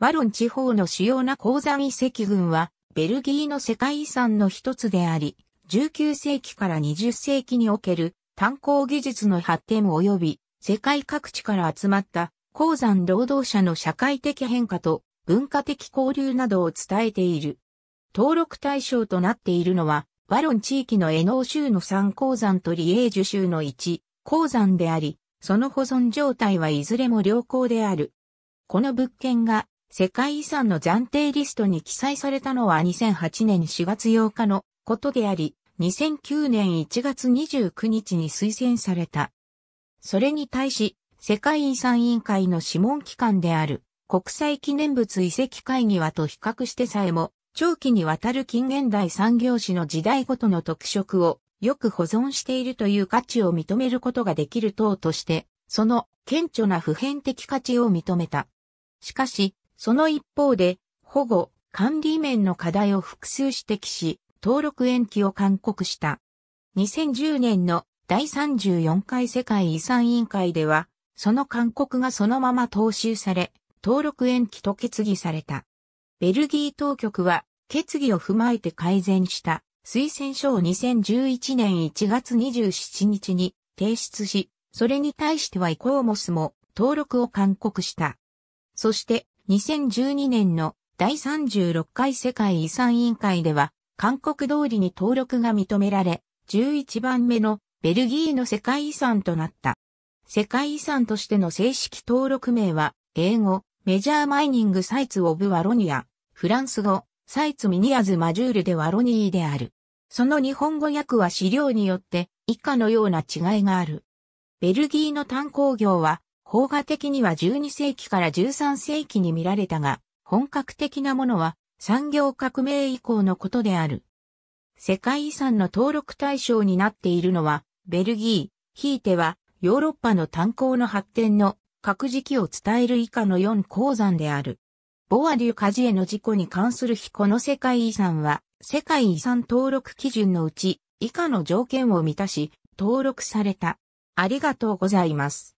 ワロン地方の主要な鉱山遺跡群は、ベルギーの世界遺産の一つであり、19世紀から20世紀における炭鉱技術の発展及び世界各地から集まった鉱山労働者の社会的変化と文化的交流などを伝えている。登録対象となっているのは、バロン地域のエノー州の3鉱山とリエージュ州の1鉱山であり、その保存状態はいずれも良好である。この物件が世界遺産の暫定リストに記載されたのは2008年4月8日のことであり、2009年1月29日に推薦された。それに対し、世界遺産委員会の諮問機関である国際記念物遺跡会議はと比較してさえも、長期にわたる近現代産業史の時代ごとの特色をよく保存しているという価値を認めることができる等として、その顕著な普遍的価値を認めた。しかし、その一方で、保護、管理面の課題を複数指摘し、登録延期を勧告した。2010年の第34回世界遺産委員会では、その勧告がそのまま踏襲され、登録延期と決議された。ベルギー当局は、決議を踏まえて改善した推薦書を2011年1月27日に提出し、それに対してはイコーモスも登録を勧告した。そして、2012年の第36回世界遺産委員会では、韓国通りに登録が認められ、11番目のベルギーの世界遺産となった。世界遺産としての正式登録名は、英語、メジャーマイニングサイツオブワロニア、フランス語、サイツミニアズマジュールでワロニーである。その日本語訳は資料によって以下のような違いがある。ベルギーの炭鉱業は邦画的には12世紀から13世紀に見られたが、本格的なものは産業革命以降のことである。世界遺産の登録対象になっているのは、ベルギー、ひいてはヨーロッパの炭鉱の発展の各時期を伝える以下の4鉱山である。ボアデュカジエの事故に関する日この世界遺産は、世界遺産登録基準のうち、以下の条件を満たし、登録された。ありがとうございます。